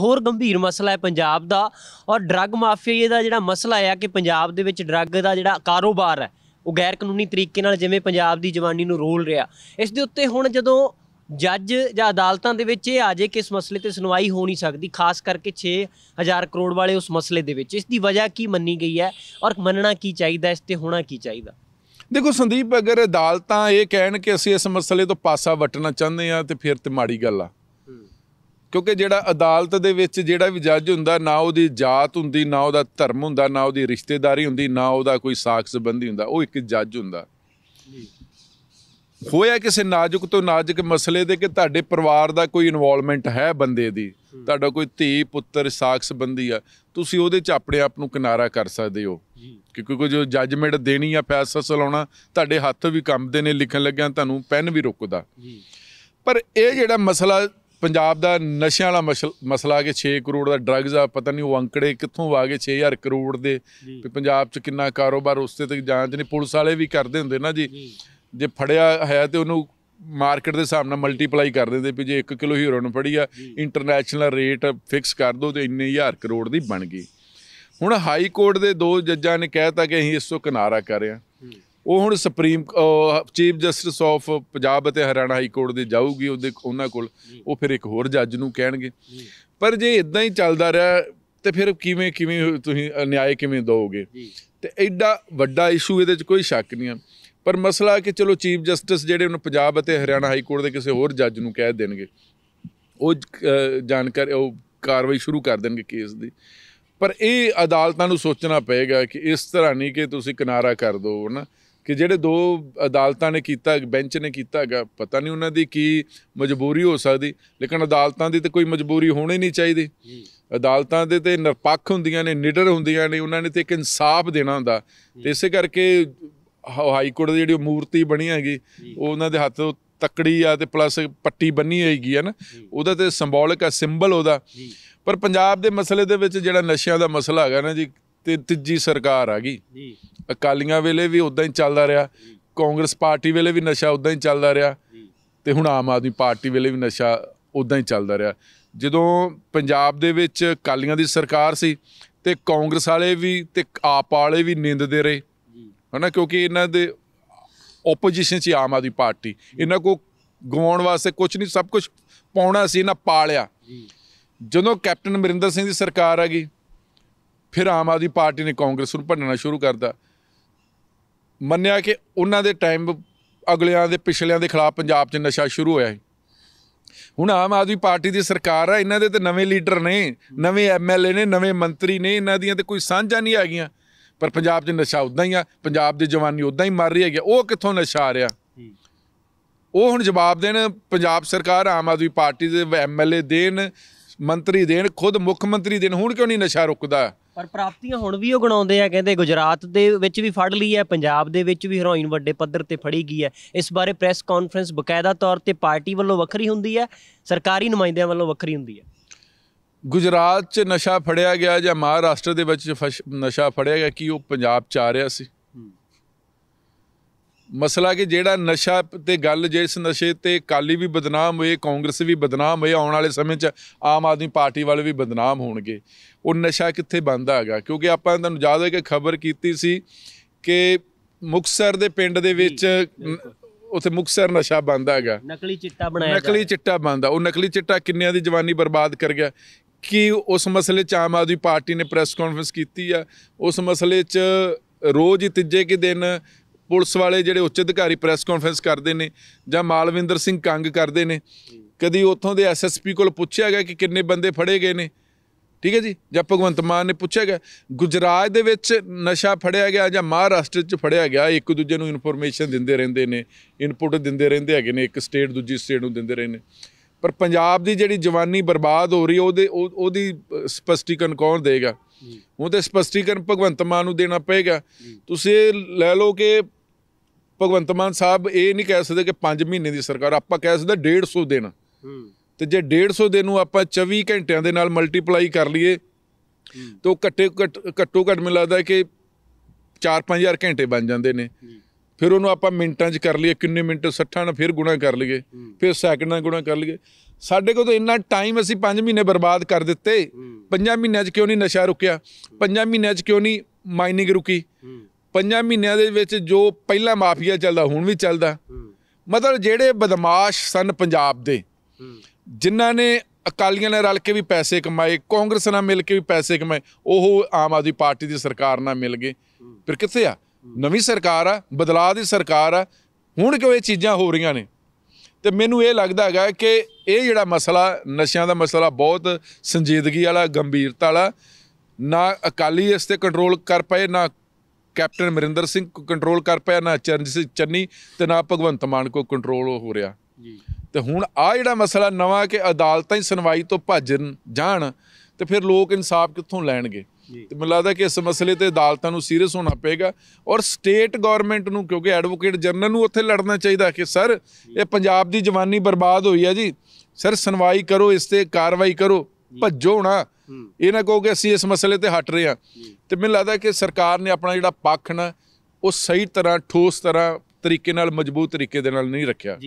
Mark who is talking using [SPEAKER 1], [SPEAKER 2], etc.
[SPEAKER 1] ਹੋਰ ਗੰਭੀਰ ਮਸਲਾ ਹੈ ਪੰਜਾਬ ਦਾ ਔਰ ਡਰੱਗ ਮਾਫੀਆ ਦਾ ਜਿਹੜਾ ਮਸਲਾ ਹੈ ਕਿ ਪੰਜਾਬ ਦੇ ਵਿੱਚ ਡਰੱਗ ਦਾ ਜਿਹੜਾ ਕਾਰੋਬਾਰ ਹੈ ਉਹ ਗੈਰ ਕਾਨੂੰਨੀ ਤਰੀਕੇ ਨਾਲ ਜਿਵੇਂ ਪੰਜਾਬ ਦੀ ਜਵਾਨੀ ਨੂੰ ਰੋਲ ਰਿਹਾ ਇਸ ਦੇ ਉੱਤੇ ਹੁਣ ਜਦੋਂ ਜੱਜ ਜਾਂ ਅਦਾਲਤਾਂ ਦੇ ਵਿੱਚ ਇਹ ਆ ਜੇ ਕਿ ਇਸ ਮਸਲੇ ਤੇ ਸੁਣਵਾਈ ਹੋ ਨਹੀਂ ਸਕਦੀ ਖਾਸ ਕਰਕੇ 6000 ਕਰੋੜ ਵਾਲੇ ਉਸ ਮਸਲੇ ਦੇ ਵਿੱਚ ਇਸ ਦੀ ਵਜ੍ਹਾ ਕੀ ਮੰਨੀ ਗਈ ਹੈ ਔਰ ਮੰਨਣਾ ਕੀ ਚਾਹੀਦਾ ਇਸ ਤੇ ਹੋਣਾ ਕੀ ਚਾਹੀਦਾ
[SPEAKER 2] ਦੇਖੋ ਸੰਦੀਪ ਅਗਰ ਅਦਾਲਤਾਂ ਇਹ ਕਹਿਣ ਕਿ ਅਸੀਂ ਇਸ ਮਸਲੇ ਤੋਂ ਪਾਸਾ ਵਟਣਾ ਚਾਹੁੰਦੇ ਆ ਤੇ ਫਿਰ ਤੇ ਮਾੜੀ ਗੱਲ ਆ ਕਿਉਂਕਿ ਜਿਹੜਾ ਅਦਾਲਤ ਦੇ ਵਿੱਚ ਜਿਹੜਾ ਵੀ ਜੱਜ ਹੁੰਦਾ ਨਾ ਉਹਦੀ ਜਾਤ ਹੁੰਦੀ ਨਾ ਉਹਦਾ ਧਰਮ ਹੁੰਦਾ ਨਾ ਉਹਦੀ ਰਿਸ਼ਤੇਦਾਰੀ ਹੁੰਦੀ ਨਾ ਉਹਦਾ ਕੋਈ ਸਾਖ ਸੰਬੰਧੀ ਹੁੰਦਾ ਉਹ ਇੱਕ ਜੱਜ ਹੁੰਦਾ ਹੋਇਆ ਕਿਸੇ ਨਾਜ਼ੁਕ ਤੋਂ ਨਾਜ਼ੁਕ ਮਸਲੇ ਦੇ ਕਿ ਤੁਹਾਡੇ ਪਰਿਵਾਰ ਦਾ ਕੋਈ ਇਨਵੋਲਵਮੈਂਟ ਹੈ ਬੰਦੇ ਦੀ ਤੁਹਾਡਾ ਕੋਈ ਧੀ ਪੁੱਤਰ ਸਾਖ ਸੰਬੰਧੀ ਆ ਤੁਸੀਂ ਉਹਦੇ ਚ ਆਪਣੇ ਆਪ ਨੂੰ ਕਿਨਾਰਾ ਕਰ ਸਕਦੇ ਹੋ ਕਿਉਂਕਿ ਕੋਈ ਜੋ ਜੱਜਮੈਂਟ ਦੇਣੀ ਆ ਪੈਸਾ ਸਲਾਉਣਾ ਤੁਹਾਡੇ ਹੱਥ ਵੀ ਕੰਬਦੇ ਨੇ ਲਿਖਣ ਲੱਗਿਆਂ ਤੁਹਾਨੂੰ ਪੈਨ ਵੀ ਰੁਕਦਾ ਪਰ ਇਹ ਜਿਹੜਾ ਮਸਲਾ ਪੰਜਾਬ ਦਾ ਨਸ਼ਿਆਂ ਵਾਲਾ ਮਸਲਾ ਕਿ 6 ਕਰੋੜ ਦਾ ਡਰੱਗਸ ਆ ਪਤਾ ਨਹੀਂ ਉਹ ਅੰਕੜੇ ਕਿੱਥੋਂ ਆ ਗਏ 6000 ਕਰੋੜ ਦੇ ਪੰਜਾਬ 'ਚ ਕਿੰਨਾ ਕਾਰੋਬਾਰ ਉਸ ਤੇ ਤੱਕ ਜਾਂਚ ਨਹੀਂ ਪੁਲਿਸ ਵਾਲੇ ਵੀ ਕਰਦੇ ਹੁੰਦੇ ਨਾ ਜੀ ਜੇ ਫੜਿਆ ਹੈ ਤੇ ਉਹਨੂੰ ਮਾਰਕੀਟ ਦੇ ਹਿਸਾਬ ਨਾਲ ਮਲਟੀਪਲਾਈ ਕਰ ਦਿੰਦੇ ਵੀ ਜੇ 1 ਕਿਲੋ ਹੀਰੋਇਨ ਫੜੀ ਆ ਇੰਟਰਨੈਸ਼ਨਲ ਰੇਟ ਫਿਕਸ ਕਰ ਦੋ ਤੇ ਇੰਨੇ ਹਜ਼ਾਰ ਕਰੋੜ ਦੀ ਬਣ ਗਈ ਹੁਣ ਹਾਈ ਕੋਰਟ ਦੇ ਦੋ ਜੱਜਾਂ ਨੇ ਕਹਿਤਾ ਕਿ ਅਸੀਂ ਇਸ ਤੋਂ ਕਿਨਾਰਾ ਕਰ ਰਹੇ ਹਾਂ ਉਹ ਹੁਣ supreme chief justice of Punjab ਅਤੇ ਹਰਿਆਣਾ ਹਾਈ ਕੋਰਟ ਦੇ ਜਾਊਗੀ ਉਹਦੇ ਉਹਨਾਂ ਕੋਲ ਉਹ ਫਿਰ ਇੱਕ ਹੋਰ ਜੱਜ ਨੂੰ ਕਹਿਣਗੇ ਪਰ ਜੇ ਇਦਾਂ ਹੀ ਚੱਲਦਾ ਰਿਹਾ ਤੇ ਫਿਰ ਕਿਵੇਂ ਕਿਵੇਂ ਤੁਸੀਂ ਨਿਆਂ ਕਿਵੇਂ ਦੋਗੇ ਤੇ ਐਡਾ ਵੱਡਾ ਇਸ਼ੂ ਇਹਦੇ 'ਚ ਕੋਈ ਸ਼ੱਕ ਨਹੀਂ ਆ ਪਰ ਮਸਲਾ ਕਿ ਚਲੋ ਚੀਫ ਜਸਟਿਸ ਜਿਹੜੇ ਉਹਨਾਂ ਪੰਜਾਬ ਅਤੇ ਹਰਿਆਣਾ ਹਾਈ ਕੋਰਟ ਦੇ ਕਿਸੇ ਹੋਰ ਜੱਜ ਨੂੰ ਕਹਿ ਦੇਣਗੇ ਉਹ ਜਾਣਕਾਰੀ ਉਹ ਕਾਰਵਾਈ ਸ਼ੁਰੂ ਕਰ ਦੇਣਗੇ ਕੇਸ ਦੀ ਪਰ ਇਹ ਅਦਾਲਤਾਂ ਨੂੰ ਸੋਚਣਾ ਪਏਗਾ ਕਿ ਇਸ ਤਰ੍ਹਾਂ ਨਹੀਂ ਕਿ ਤੁਸੀਂ ਕਿਨਾਰਾ ਕਰ ਦਿਓ ਨਾ ਕਿ ਜਿਹੜੇ ਦੋ ਅਦਾਲਤਾਂ ਨੇ ਕੀਤਾ ਬੈਂਚ ਨੇ ਕੀਤਾ ਹੈਗਾ ਪਤਾ ਨਹੀਂ ਉਹਨਾਂ ਦੀ ਕੀ ਮਜਬੂਰੀ ਹੋ ਸਕਦੀ ਲੇਕਿਨ ਅਦਾਲਤਾਂ ਦੀ ਤੇ ਕੋਈ ਮਜਬੂਰੀ ਹੋਣੀ ਨਹੀਂ ਚਾਹੀਦੀ ਅਦਾਲਤਾਂ ਦੇ ਤੇ ਨਿਰਪੱਖ ਹੁੰਦੀਆਂ ਨੇ ਨਿਡਰ ਹੁੰਦੀਆਂ ਨੇ ਉਹਨਾਂ ਨੇ ਤੇ ਇੱਕ ਇਨਸਾਫ ਦੇਣਾ ਹੁੰਦਾ ਤੇ ਇਸੇ ਕਰਕੇ ਹਾਈ ਕੋਰਟ ਦੀ ਜਿਹੜੀ ਮੂਰਤੀ ਬਣੀ ਹੈਗੀ ਉਹ ਉਹਨਾਂ ਦੇ ਹੱਥ ਤਕੜੀ ਆ ਤੇ ਪਲੱਸ ਪੱਟੀ ਬੰਨੀ ਹੈਗੀ ਹੈ ਨਾ ਉਹਦਾ ਤੇ ਸਿੰਬੋਲਿਕ ਆ ਸਿੰਬਲ ਉਹਦਾ ਪਰ ਪੰਜਾਬ ਦੇ ਮਸਲੇ ਦੇ ਵਿੱਚ ਜਿਹੜਾ ਨਸ਼ਿਆਂ ਦਾ ਮਸਲਾ ਹੈਗਾ ਨਾ ਜੀ ਤੇ ਤੀਜੀ ਸਰਕਾਰ ਆ ਗਈ ਜੀ ਅਕਾਲੀਆਂ ਵੇਲੇ ਵੀ ਉਦਾਂ ਹੀ ਚੱਲਦਾ ਰਿਹਾ ਕਾਂਗਰਸ ਪਾਰਟੀ ਵੇਲੇ ਵੀ ਨਸ਼ਾ ਉਦਾਂ ਹੀ ਚੱਲਦਾ ਰਿਹਾ ਤੇ ਹੁਣ ਆਮ ਆਦਮੀ ਪਾਰਟੀ ਵੇਲੇ ਵੀ ਨਸ਼ਾ ਉਦਾਂ ਹੀ ਚੱਲਦਾ ਰਿਹਾ ਜਦੋਂ ਪੰਜਾਬ ਦੇ ਵਿੱਚ ਅਕਾਲੀਆਂ ਦੀ ਸਰਕਾਰ ਸੀ ਤੇ ਕਾਂਗਰਸ ਵਾਲੇ ਵੀ ਤੇ ਆਪ ਵਾਲੇ ਵੀ ਨਿੰਦਦੇ ਰਹੇ ਹਨਾ ਕਿਉਂਕਿ ਇਹਨਾਂ ਦੇ ਆਪੋਜੀਸ਼ਨ ਸੀ ਆਮ ਆਦਮੀ ਪਾਰਟੀ ਇਹਨਾਂ ਕੋ ਗਵਾਉਣ ਵਾਸਤੇ ਕੁਝ ਨਹੀਂ ਸਭ ਕੁਝ ਪਾਉਣਾ ਸੀ ਇਹਨਾਂ ਪਾਲਿਆ ਜਦੋਂ ਕੈਪਟਨ ਮਰਿੰਦਰ ਸਿੰਘ ਦੀ ਸਰਕਾਰ ਆ ਗਈ ਫਿਰ ਆਮ ਆਦਮੀ ਪਾਰਟੀ ਨੇ ਕਾਂਗਰਸ ਨੂੰ ਭੰਡਣਾ ਸ਼ੁਰੂ ਕਰਦਾ ਮੰਨਿਆ ਕਿ ਉਹਨਾਂ ਦੇ ਟਾਈਮ ਅਗਲਿਆਂ ਦੇ ਪਿਛਲਿਆਂ ਦੇ ਖਿਲਾਫ ਪੰਜਾਬ 'ਚ ਨਸ਼ਾ ਸ਼ੁਰੂ ਹੋਇਆ ਹੈ ਹੁਣ ਆਮ ਆਦਮੀ ਪਾਰਟੀ ਦੀ ਸਰਕਾਰ ਆ ਇਹਨਾਂ ਦੇ ਤੇ ਨਵੇਂ ਲੀਡਰ ਨੇ ਨਵੇਂ ਐਮਐਲਏ ਨੇ ਨਵੇਂ ਮੰਤਰੀ ਨੇ ਇਹਨਾਂ ਦੀਆਂ ਤੇ ਕੋਈ ਸਾਂਝਾ ਨਹੀਂ ਹੈਗੀਆਂ ਪਰ ਪੰਜਾਬ 'ਚ ਨਸ਼ਾ ਉਦਾਂ ਹੀ ਆ ਪੰਜਾਬ ਦੇ ਜਵਾਨੀ ਉਦਾਂ ਹੀ ਮਰ ਰਹੀ ਹੈਗੀ ਉਹ ਕਿੱਥੋਂ ਨਸ਼ਾ ਆ ਰਿਹਾ ਉਹ ਹੁਣ ਜਵਾਬ ਦੇਣ ਪੰਜਾਬ ਸਰਕਾਰ ਆਮ ਆਦਮੀ ਪਾਰਟੀ ਦੇ ਐਮਐਲਏ ਦੇਣ ਮੰਤਰੀ ਦੇਣ ਖੁਦ ਮੁੱਖ ਮੰਤਰੀ ਦੇਣ ਹੁਣ ਕਿਉਂ ਨਹੀਂ ਨਸ਼ਾ ਰੁਕਦਾ
[SPEAKER 1] ਪਰ ਪ੍ਰਾਪਤੀਆਂ ਹੁਣ ਵੀ ਉਹ ਗਣਾਉਂਦੇ ਆ ਕਹਿੰਦੇ ਗੁਜਰਾਤ ਦੇ ਵਿੱਚ ਵੀ ਫੜ ਲਈ ਹੈ ਪੰਜਾਬ ਦੇ ਵਿੱਚ ਵੀ ਹਰੋਇਨ ਵੱਡੇ ਪੱਧਰ ਤੇ ਫੜੀ ਗਈ ਹੈ ਇਸ ਬਾਰੇ ਪ੍ਰੈਸ ਕਾਨਫਰੰਸ ਬਕਾਇਦਾ ਤੌਰ ਤੇ ਪਾਰਟੀ ਵੱਲੋਂ ਵੱਖਰੀ ਹੁੰਦੀ ਹੈ ਸਰਕਾਰੀ ਨੁਮਾਇੰਦਿਆਂ ਵੱਲੋਂ ਵੱਖਰੀ ਹੁੰਦੀ ਹੈ
[SPEAKER 2] ਗੁਜਰਾਤ 'ਚ ਨਸ਼ਾ ਫੜਿਆ ਗਿਆ ਜਾਂ ਮਹਾਰਾਸ਼ਟਰ ਦੇ ਵਿੱਚ ਨਸ਼ਾ ਫੜਿਆ ਗਿਆ ਕੀ ਉਹ ਪੰਜਾਬ 'ਚ ਆ ਰਿਹਾ ਸੀ ਮਸਲਾ ਕਿ ਜਿਹੜਾ ਨਸ਼ਾ ਤੇ ਗੱਲ ਜਿਸ ਨਸ਼ੇ ਤੇ ਕਾਲੀ ਵੀ ਬਦਨਾਮ ਹੋਏ ਕਾਂਗਰਸ ਵੀ ਬਦਨਾਮ ਹੋਏ ਆਉਣ ਵਾਲੇ ਸਮੇਂ 'ਚ ਆਮ ਆਦਮੀ ਪਾਰਟੀ ਵਾਲੇ ਵੀ ਬਦਨਾਮ ਹੋਣਗੇ ਉਹ ਨਸ਼ਾ ਕਿੱਥੇ ਬੰਦਾ ਹੈਗਾ ਕਿਉਂਕਿ ਆਪਾਂ ਤੁਹਾਨੂੰ ਯਾਦ ਹੈ ਕਿ ਖਬਰ ਕੀਤੀ ਸੀ ਕਿ ਮੁਕਸਰ ਦੇ ਪਿੰਡ ਦੇ ਵਿੱਚ ਉਥੇ ਮੁਕਸਰ ਨਸ਼ਾ ਬੰਦਾ ਹੈਗਾ
[SPEAKER 1] ਨਕਲੀ ਚਿੱਟਾ ਬਣਾਇਆ ਨਕਲੀ
[SPEAKER 2] ਚਿੱਟਾ ਬੰਦਾ ਉਹ ਨਕਲੀ ਚਿੱਟਾ ਕਿੰਨਿਆਂ ਦੀ ਜਵਾਨੀ ਬਰਬਾਦ ਕਰ ਗਿਆ ਕਿ ਉਸ ਮਸਲੇ 'ਚ ਆਮ ਆਦਮੀ ਪਾਰਟੀ ਨੇ ਪ੍ਰੈਸ ਕਾਨਫਰੰਸ ਕੀਤੀ ਆ ਉਸ ਮਸਲੇ 'ਚ ਰੋਜ਼ ਹੀ ਤੀਜੇ ਕਿ ਦਿਨ ਪੁਲਿਸ ਵਾਲੇ ਜਿਹੜੇ ਉੱਚ ਅਧਿਕਾਰੀ ਪ੍ਰੈਸ ਕਾਨਫਰੰਸ ਕਰਦੇ ਨੇ ਜਾਂ ਮਾਲਵਿੰਦਰ ਸਿੰਘ ਕੰਗ ਕਰਦੇ ਨੇ ਕਦੀ ਉੱਥੋਂ ਦੇ ਐਸਐਸਪੀ ਕੋਲ ਪੁੱਛਿਆ ਗਿਆ ਕਿ ਕਿੰਨੇ ਬੰਦੇ ਫੜੇ ਗਏ ਨੇ ਠੀਕ ਹੈ ਜੀ ਜਾਂ ਭਗਵੰਤ ਮਾਨ ਨੇ ਪੁੱਛਿਆ ਗਿਆ ਗੁਜਰਾਤ ਦੇ ਵਿੱਚ ਨਸ਼ਾ ਫੜਿਆ ਗਿਆ ਜਾਂ ਮਹਾਰਾਸ਼ਟਰ 'ਚ ਫੜਿਆ ਗਿਆ ਇੱਕ ਦੂਜੇ ਨੂੰ ਇਨਫੋਰਮੇਸ਼ਨ ਦਿੰਦੇ ਰਹਿੰਦੇ ਨੇ ਇਨਪੁਟ ਦਿੰਦੇ ਰਹਿੰਦੇ ਹੈਗੇ ਨੇ ਇੱਕ ਸਟੇਟ ਦੂਜੀ ਸਟੇਟ ਨੂੰ ਦਿੰਦੇ ਰਹੇ ਨੇ ਪਰ ਪੰਜਾਬ ਦੀ ਜਿਹੜੀ ਜਵਾਨੀ ਬਰਬਾਦ ਹੋ ਰਹੀ ਉਹਦੇ ਉਹਦੀ ਸਪਸ਼ਟੀਕਰਨ ਕੌਣ ਦੇਗਾ ਉਹ ਤੇ ਸਪਸ਼ਟੀਕਰਨ ਭਗਵੰਤ ਮਾਨ ਨੂੰ ਦੇਣਾ ਪਏਗਾ ਤੁਸੀਂ ਲੈ ਲਓ ਕਿ ਭਗਵੰਤ ਮਾਨ ਸਾਹਿਬ ਇਹ ਨਹੀਂ ਕਹਿ ਸਕਦੇ ਕਿ 5 ਮਹੀਨੇ ਦੀ ਸਰਕਾਰ ਆਪਾਂ ਕਹਿ ਸਕਦੇ 150 ਦਿਨ ਹੂੰ ਤੇ ਜੇ 150 ਦਿਨ ਨੂੰ ਆਪਾਂ 24 ਘੰਟਿਆਂ ਦੇ ਨਾਲ ਮਲਟੀਪਲਾਈ ਕਰ ਲਈਏ ਤਾਂ ਘੱਟੇ ਘੱਟੋ ਘੱਟ ਮੈਨੂੰ ਲੱਗਦਾ ਕਿ 4-5000 ਘੰਟੇ ਬਣ ਜਾਂਦੇ ਨੇ ਫਿਰ ਉਹਨੂੰ ਆਪਾਂ ਮਿੰਟਾਂ 'ਚ ਕਰ ਲਈਏ ਕਿੰਨੇ ਮਿੰਟ 60 ਨਾਲ ਫਿਰ ਗੁਣਾ ਕਰ ਲਈਏ ਫਿਰ ਸੈਕਿੰਡ ਨਾਲ ਗੁਣਾ ਕਰ ਲਈਏ ਸਾਡੇ ਕੋਲ ਤਾਂ ਇੰਨਾ ਟਾਈਮ ਅਸੀਂ 5 ਮਹੀਨੇ ਬਰਬਾਦ ਕਰ ਦਿੱਤੇ 5 ਮਹੀਨਿਆਂ 'ਚ ਕਿਉਂ ਨਹੀਂ ਨਸ਼ਾ ਰੁਕਿਆ 5 ਮਹੀਨਿਆਂ 'ਚ ਕਿਉਂ ਨਹੀਂ ਮਾਈਨਿੰਗ ਰੁਕੀ ਪੰਜਾਂ ਮਹੀਨਿਆਂ ਦੇ ਵਿੱਚ ਜੋ ਪਹਿਲਾ ਮਾਫੀਆ ਚੱਲਦਾ ਹੁਣ ਵੀ ਚੱਲਦਾ ਮਤਲਬ ਜਿਹੜੇ ਬਦਮਾਸ਼ ਸਨ ਪੰਜਾਬ ਦੇ ਜਿਨ੍ਹਾਂ ਨੇ ਅਕਾਲੀਆਂ ਨਾਲ ਰਲ ਕੇ ਵੀ ਪੈਸੇ ਕਮਾਏ ਕਾਂਗਰਸ ਨਾਲ ਮਿਲ ਕੇ ਵੀ ਪੈਸੇ ਕਮਾਏ ਉਹ ਆਮ ਆਦਮੀ ਪਾਰਟੀ ਦੀ ਸਰਕਾਰ ਨਾਲ ਮਿਲ ਗਏ ਫਿਰ ਕਿੱਥੇ ਆ ਨਵੀਂ ਸਰਕਾਰ ਆ ਬਦਲਾਅ ਦੀ ਸਰਕਾਰ ਆ ਹੁਣ ਕਿਉਂ ਇਹ ਚੀਜ਼ਾਂ ਹੋ ਰਹੀਆਂ ਨੇ ਤੇ ਮੈਨੂੰ ਇਹ ਲੱਗਦਾ ਹੈਗਾ ਕਿ ਇਹ ਜਿਹੜਾ ਮਸਲਾ ਨਸ਼ਿਆਂ ਦਾ ਮਸਲਾ ਬਹੁਤ ਸੰਜੀਦਗੀ ਵਾਲਾ ਗੰਭੀਰਤਾ ਵਾਲਾ ਨਾ ਅਕਾਲੀ ਇਸ ਤੇ ਕੰਟਰੋਲ ਕਰ ਪਏ ਨਾ ਕੈਪਟਨ ਅਮਰਿੰਦਰ ਸਿੰਘ ਕੋ ਕੰਟਰੋਲ ਕਰ ਪਿਆ ਨਾ ਚਰਨਜੀਤ ਸਿੰਘ ਚੰਨੀ ਤੇ ਨਾ ਭਗਵੰਤ ਮਾਨ ਕੋ ਕੰਟਰੋਲ ਹੋ ਰਿਹਾ ਜੀ ਤੇ ਹੁਣ ਆ ਜਿਹੜਾ ਮਸਲਾ ਨਵਾਂ ਕਿ ਅਦਾਲਤਾਂ ਹੀ ਸੁਣਵਾਈ ਤੋਂ ਭੱਜ ਜਾਣ ਤੇ ਫਿਰ ਲੋਕ ਇਨਸਾਫ ਕਿੱਥੋਂ ਲੈਣਗੇ ਤੇ ਮੈਨੂੰ ਲੱਗਦਾ ਕਿ ਇਸ ਮਸਲੇ ਤੇ ਅਦਾਲਤਾਂ ਨੂੰ ਸੀਰੀਅਸ ਹੋਣਾ ਪਏਗਾ ਔਰ ਸਟੇਟ ਗਵਰਨਮੈਂਟ ਨੂੰ ਕਿਉਂਕਿ ਐਡਵੋਕੇਟ ਜਨਰਲ ਨੂੰ ਉੱਥੇ ਲੜਨਾ ਚਾਹੀਦਾ ਕਿ ਸਰ ਇਹ ਪੰਜਾਬ ਦੀ ਜਵਾਨੀ ਬਰਬਾਦ ਹੋਈ ਹੈ ਜੀ ਸਰ ਸੁਣਵਾਈ ਕਰੋ ਇਸ ਤੇ ਕਾਰਵਾਈ ਕਰੋ ਭੱਜੋ ਨਾ ਇਹ ਨਾ ਕਹੋ ਕਿ ਅਸੀਂ ਇਸ ਮਸਲੇ ਤੇ ਹਟ ਰਹੇ ਹਾਂ ਤੇ ਮੈਨੂੰ ਲੱਗਦਾ ਕਿ ਸਰਕਾਰ ਨੇ ਆਪਣਾ ਜਿਹੜਾ ਪੱਖ ਨਾ ਉਹ ਸਹੀ ਤਰ੍ਹਾਂ ਠੋਸ ਤਰ੍ਹਾਂ ਤਰੀਕੇ ਨਾਲ ਮਜ਼ਬੂਤ ਤਰੀਕੇ ਦੇ ਨਾਲ ਨਹੀਂ ਰੱਖਿਆ